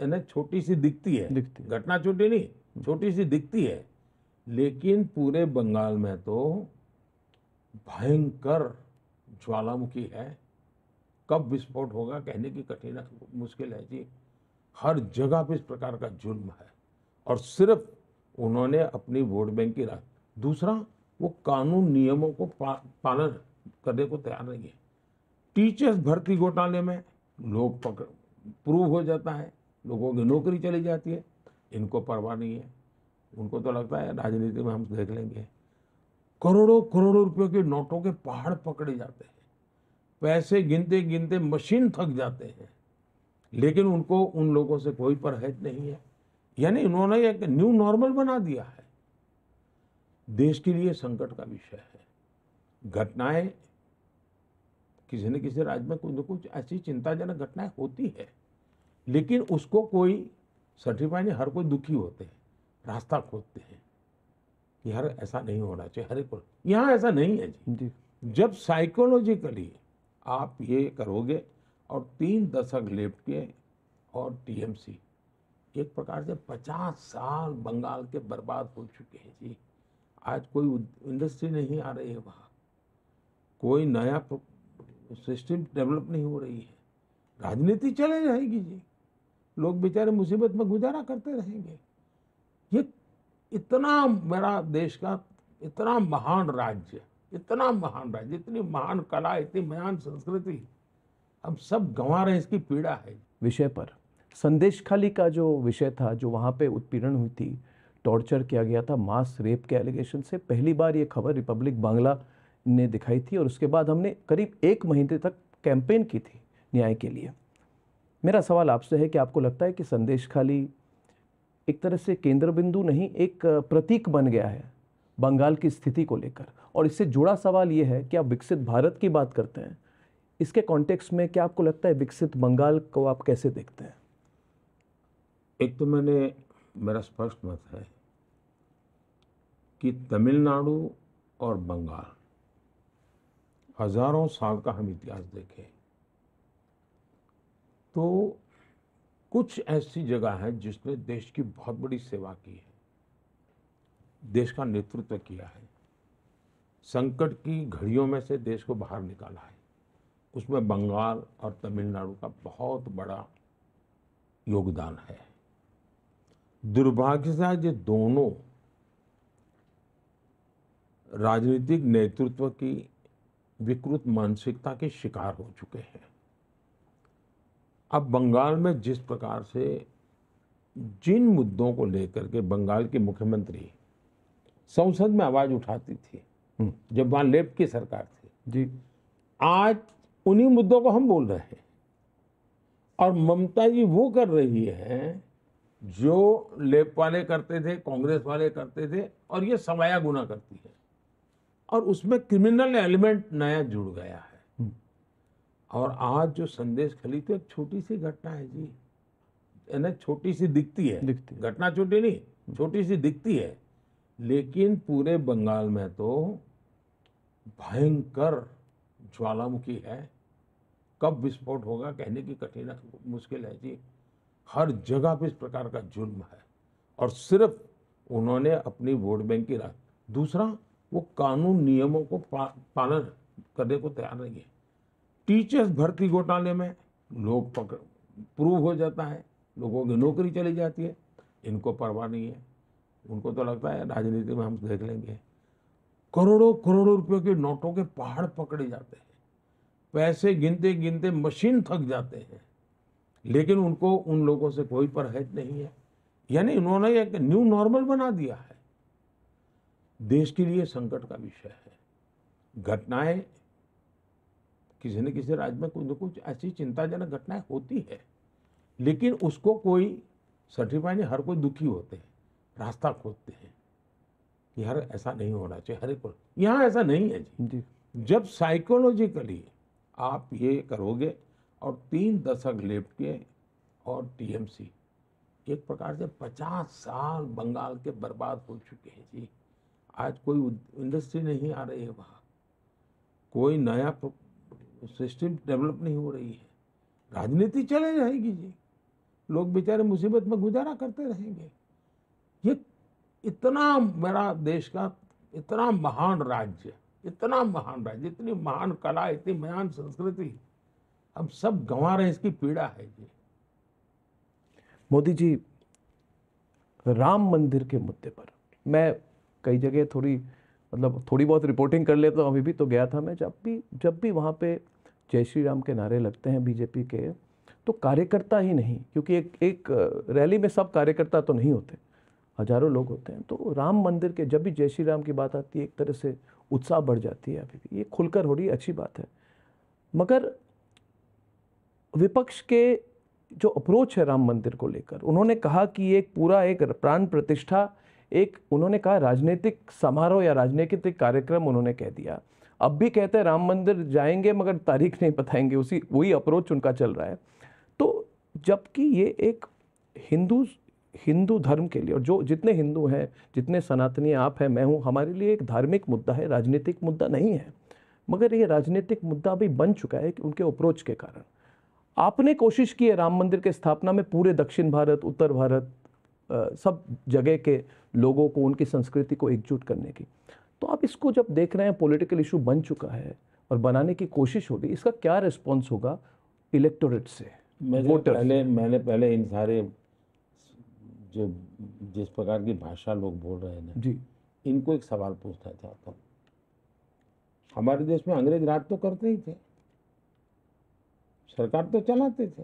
यानी छोटी सी दिखती है दिखती घटना छोटी नहीं छोटी सी दिखती है लेकिन पूरे बंगाल में तो भयंकर ज्वालामुखी है कब विस्फोट होगा कहने की कठिन मुश्किल है जी हर जगह पर इस प्रकार का जुल्म है और सिर्फ उन्होंने अपनी वोट बैंक की राज दूसरा वो कानून नियमों को पा, पालन करने को तैयार नहीं है टीचर्स भर्ती घोटाले में लोग पकड़ प्रूव हो जाता है लोगों की नौकरी चली जाती है इनको परवाह नहीं है उनको तो लगता है राजनीति में हम देख लेंगे करोड़ों करोड़ों रुपयों के नोटों के पहाड़ पकड़े जाते हैं पैसे गिनते गिनते मशीन थक जाते हैं लेकिन उनको उन लोगों से कोई परहेज नहीं है यानी उन्होंने एक न्यू नॉर्मल बना दिया है देश के लिए संकट का विषय है घटनाएं किसी न किसी राज्य में कुछ न कुछ ऐसी चिंताजनक घटनाएं होती है लेकिन उसको कोई सर्टिफाई नहीं हर कोई दुखी होते हैं रास्ता खोजते हैं कि हर ऐसा नहीं होना चाहिए हर एक यहाँ ऐसा नहीं है जी, जी। जब साइकोलॉजिकली आप ये करोगे और तीन दशक लेफ्ट के और टीएमसी एक प्रकार से पचास साल बंगाल के बर्बाद हो चुके हैं जी आज कोई इंडस्ट्री नहीं आ रही है वहाँ कोई नया सिस्टम डेवलप नहीं हो रही है राजनीति चले रहेगी जी लोग बेचारे मुसीबत में गुजारा करते रहेंगे ये इतना मेरा देश का इतना महान राज्य इतना महान राज्य इतनी महान कला इतनी महान संस्कृति हम सब गंवा रहे हैं इसकी पीड़ा है विषय पर संदेश खाली का जो विषय था जो वहाँ पे उत्पीड़न हुई थी टॉर्चर किया गया था मास रेप के एलिगेशन से पहली बार ये खबर रिपब्लिक बांग्ला ने दिखाई थी और उसके बाद हमने करीब एक महीने तक कैंपेन की थी न्याय के लिए मेरा सवाल आपसे है कि आपको लगता है कि संदेश खाली एक तरह से केंद्र बिंदु नहीं एक प्रतीक बन गया है बंगाल की स्थिति को लेकर और इससे जुड़ा सवाल ये है कि आप विकसित भारत की बात करते हैं इसके कॉन्टेक्स्ट में क्या आपको लगता है विकसित बंगाल को आप कैसे देखते हैं एक तो मैंने मेरा स्पष्ट मत है कि तमिलनाडु और बंगाल हजारों साल का हम इतिहास देखें तो कुछ ऐसी जगह है जिसने देश की बहुत बड़ी सेवा की है देश का नेतृत्व किया है संकट की घड़ियों में से देश को बाहर निकाला है उसमें बंगाल और तमिलनाडु का बहुत बड़ा योगदान है दुर्भाग्य से ये दोनों राजनीतिक नेतृत्व की विकृत मानसिकता के शिकार हो चुके हैं अब बंगाल में जिस प्रकार से जिन मुद्दों को लेकर के बंगाल की मुख्यमंत्री संसद में आवाज उठाती थी हम्म। जब वहाँ लेफ्ट की सरकार थी जी आज उन्हीं मुद्दों को हम बोल रहे हैं और ममता जी वो कर रही है जो लेफ्ट वाले करते थे कांग्रेस वाले करते थे और ये सवाया गुना करती है और उसमें क्रिमिनल एलिमेंट नया जुड़ गया है और आज जो संदेश खली तो एक छोटी सी घटना है जी यानी ना छोटी सी दिखती है दिखती घटना छोटी नहीं छोटी सी दिखती है लेकिन पूरे बंगाल में तो भयंकर ज्वालामुखी है कब विस्फोट होगा कहने की कठिन मुश्किल है जी हर जगह पे इस प्रकार का जुल्म है और सिर्फ उन्होंने अपनी वोट बैंक की राय दूसरा वो कानून नियमों को पा, पालन करने को तैयार नहीं है टीचर्स भर्ती घोटाले में लोग पकड़ प्रूव हो जाता है लोगों की नौकरी चली जाती है इनको परवाह नहीं है उनको तो लगता है राजनीति में हम देख लेंगे करोड़ों करोड़ों रुपयों के नोटों के पहाड़ पकड़े जाते हैं पैसे गिनते गिनते मशीन थक जाते हैं लेकिन उनको उन लोगों से कोई परहेज नहीं है यानी उन्होंने एक न्यू नॉर्मल बना दिया है देश के लिए संकट का विषय है घटनाएं किसी न किसी राज्य में कुछ न कुछ ऐसी चिंताजनक घटनाएं होती है लेकिन उसको कोई सर्टिफाई नहीं हर कोई दुखी होते हैं रास्ता खोजते हैं कि हर ऐसा नहीं होना चाहिए हर एक यहाँ ऐसा नहीं है जी, जी। जब साइकोलॉजिकली आप ये करोगे और तीन दशक के और टीएमसी एक प्रकार से पचास साल बंगाल के बर्बाद हो चुके हैं जी आज कोई इंडस्ट्री नहीं आ रही है वहाँ कोई नया सिस्टम डेवलप नहीं हो रही है राजनीति चले रहेगी जी लोग बेचारे मुसीबत में गुजारा करते रहेंगे ये इतना मेरा देश का इतना महान राज्य इतना महान राज्य इतनी महान कला इतनी महान संस्कृति हम सब गंवा रहे हैं इसकी पीड़ा है जी मोदी जी राम मंदिर के मुद्दे पर मैं कई जगह थोड़ी मतलब थोड़ी बहुत रिपोर्टिंग कर लेता हूँ अभी भी तो गया था मैं जब भी जब भी वहाँ पे जय श्री राम के नारे लगते हैं बीजेपी के तो कार्यकर्ता ही नहीं क्योंकि एक एक रैली में सब कार्यकर्ता तो नहीं होते हजारों लोग होते हैं तो राम मंदिर के जब भी जय श्री राम की बात आती है एक तरह से उत्साह बढ़ जाती है अभी भी ये खुलकर हो रही अच्छी बात है मगर विपक्ष के जो अप्रोच है राम मंदिर को लेकर उन्होंने कहा कि एक पूरा एक प्राण प्रतिष्ठा एक उन्होंने कहा राजनीतिक समारोह या राजनीतिक कार्यक्रम उन्होंने कह दिया अब भी कहते हैं राम मंदिर जाएंगे मगर तारीख नहीं बताएंगे उसी वही अप्रोच उनका चल रहा है तो जबकि ये एक हिंदू हिंदू धर्म के लिए और जो जितने हिंदू हैं जितने सनातनी आप हैं मैं हूँ हमारे लिए एक धार्मिक मुद्दा है राजनीतिक मुद्दा नहीं है मगर ये राजनीतिक मुद्दा अभी बन चुका है कि उनके अप्रोच के कारण आपने कोशिश की है राम मंदिर के स्थापना में पूरे दक्षिण भारत उत्तर भारत सब जगह के लोगों को उनकी संस्कृति को एकजुट करने की तो आप इसको जब देख रहे हैं पॉलिटिकल इशू बन चुका है और बनाने की कोशिश होगी इसका क्या रिस्पॉन्स होगा इलेक्टोरेट से वोटर पहले मैंने पहले इन सारे जो जिस प्रकार की भाषा लोग बोल रहे हैं जी इनको एक सवाल पूछना चाहता हूँ हमारे देश में अंग्रेज राज तो करते ही थे सरकार तो चलाते थे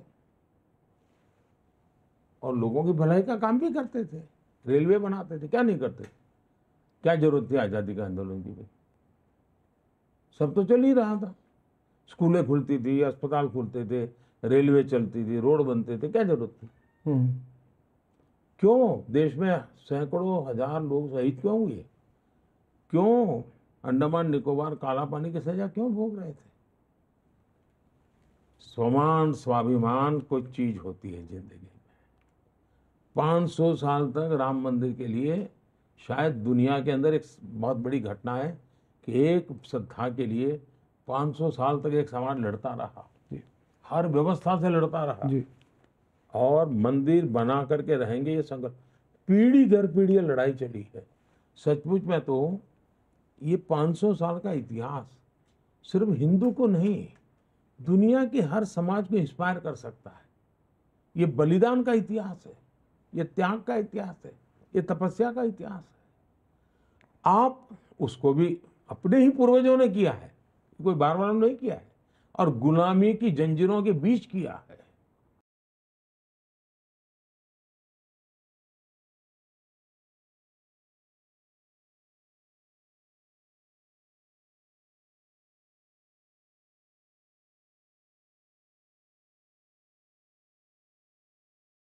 और लोगों की भलाई का काम भी करते थे रेलवे बनाते थे क्या नहीं करते क्या जरूरत थी आज़ादी का आंदोलन की भाई सब तो चल ही रहा था स्कूलें खुलती थी अस्पताल खुलते थे रेलवे चलती थी रोड बनते थे क्या जरूरत थी हम्म। क्यों देश में सैकड़ों हजार लोग शहीद क्यों हुए क्यों अंडमान निकोबार काला पानी की सजा क्यों भोग रहे थे समान स्वाभिमान कोई चीज होती है जिंदगी 500 साल तक राम मंदिर के लिए शायद दुनिया के अंदर एक बहुत बड़ी घटना है कि एक श्रद्धा के लिए 500 साल तक एक समाज लड़ता रहा हर व्यवस्था से लड़ता रहा जी और मंदिर बना करके रहेंगे ये संघर्ष पीढ़ी दर पीढ़ी लड़ाई चली है सचमुच में तो ये 500 साल का इतिहास सिर्फ हिंदू को नहीं दुनिया के हर समाज को इंस्पायर कर सकता है ये बलिदान का इतिहास है ये त्याग का इतिहास है ये तपस्या का इतिहास है आप उसको भी अपने ही पूर्वजों ने किया है कोई बार बार नहीं किया है और गुलामी की जंजीरों के बीच किया है